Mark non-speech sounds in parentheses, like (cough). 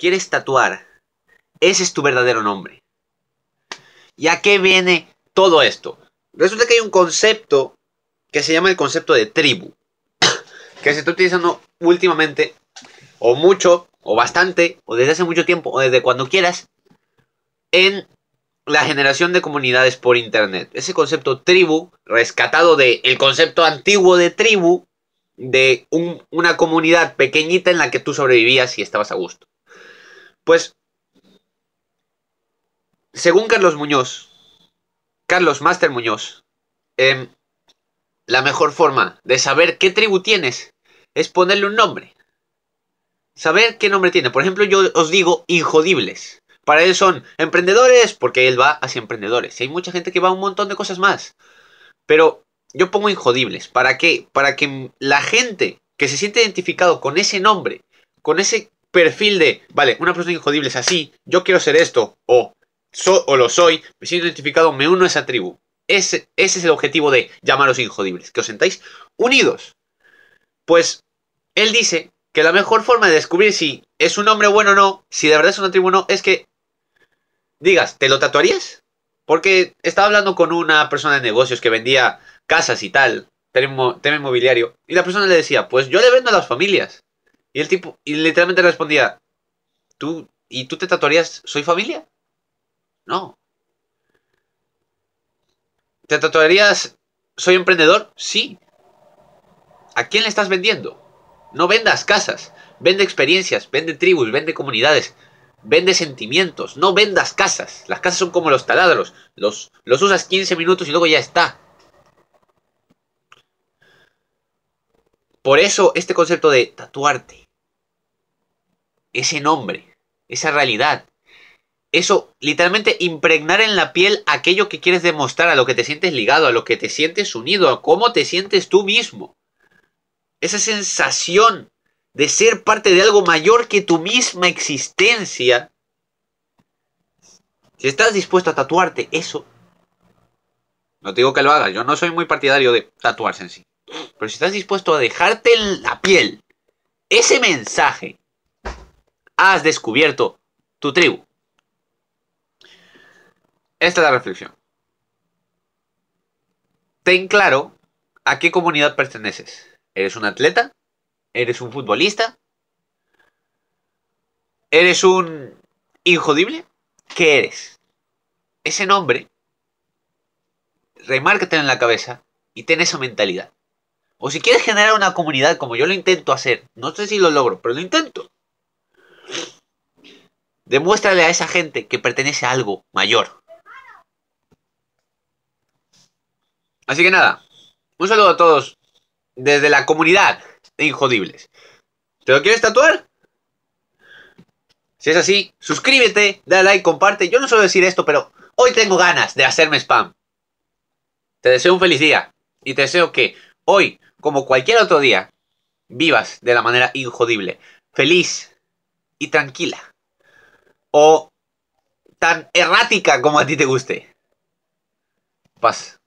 quieres tatuar, ese es tu verdadero nombre. ¿Y a qué viene todo esto? Resulta que hay un concepto que se llama el concepto de tribu, (coughs) que se está utilizando últimamente, o mucho, o bastante, o desde hace mucho tiempo, o desde cuando quieras, en la generación de comunidades por internet. Ese concepto tribu, rescatado del concepto antiguo de tribu, de una comunidad pequeñita en la que tú sobrevivías y estabas a gusto. Pues, según Carlos Muñoz, Carlos Master Muñoz, em, la mejor forma de saber qué tribu tienes es ponerle un nombre. Saber qué nombre tiene. Por ejemplo, yo os digo injodibles. Para él son emprendedores porque él va hacia emprendedores. Y hay mucha gente que va a un montón de cosas más. Pero yo pongo injodibles. ¿Para qué? Para que la gente que se siente identificado con ese nombre, con ese perfil de, vale, una persona injodible es así, yo quiero ser esto, o, o lo soy, me siento identificado, me uno a esa tribu. Ese, ese es el objetivo de llamaros injodibles, que os sentáis unidos. Pues él dice que la mejor forma de descubrir si es un hombre bueno o no, si de verdad es una tribu o no, es que digas, ¿te lo tatuarías? Porque estaba hablando con una persona de negocios que vendía casas y tal, tema inmobiliario, y la persona le decía, pues yo le vendo a las familias. Y el tipo, y literalmente respondía, ¿tú, y tú te tatuarías, soy familia? No. ¿Te tatuarías, soy emprendedor? Sí. ¿A quién le estás vendiendo? No vendas casas, vende experiencias, vende tribus, vende comunidades, vende sentimientos, no vendas casas. Las casas son como los taladros, los, los usas 15 minutos y luego ya está. Por eso este concepto de tatuarte ese nombre, esa realidad. Eso, literalmente impregnar en la piel aquello que quieres demostrar, a lo que te sientes ligado, a lo que te sientes unido, a cómo te sientes tú mismo. Esa sensación de ser parte de algo mayor que tu misma existencia. Si estás dispuesto a tatuarte eso, no te digo que lo hagas, yo no soy muy partidario de tatuarse en sí. Pero si estás dispuesto a dejarte en la piel ese mensaje has descubierto tu tribu. Esta es la reflexión. Ten claro a qué comunidad perteneces. ¿Eres un atleta? ¿Eres un futbolista? ¿Eres un injodible? ¿Qué eres? Ese nombre, remárquete en la cabeza y ten esa mentalidad. O si quieres generar una comunidad como yo lo intento hacer, no sé si lo logro, pero lo intento. Demuéstrale a esa gente que pertenece a algo mayor. Así que nada, un saludo a todos desde la comunidad de Injodibles. ¿Te lo quieres tatuar? Si es así, suscríbete, dale like, comparte. Yo no suelo decir esto, pero hoy tengo ganas de hacerme spam. Te deseo un feliz día y te deseo que hoy, como cualquier otro día, vivas de la manera injodible, feliz y tranquila o tan errática como a ti te guste. Paz.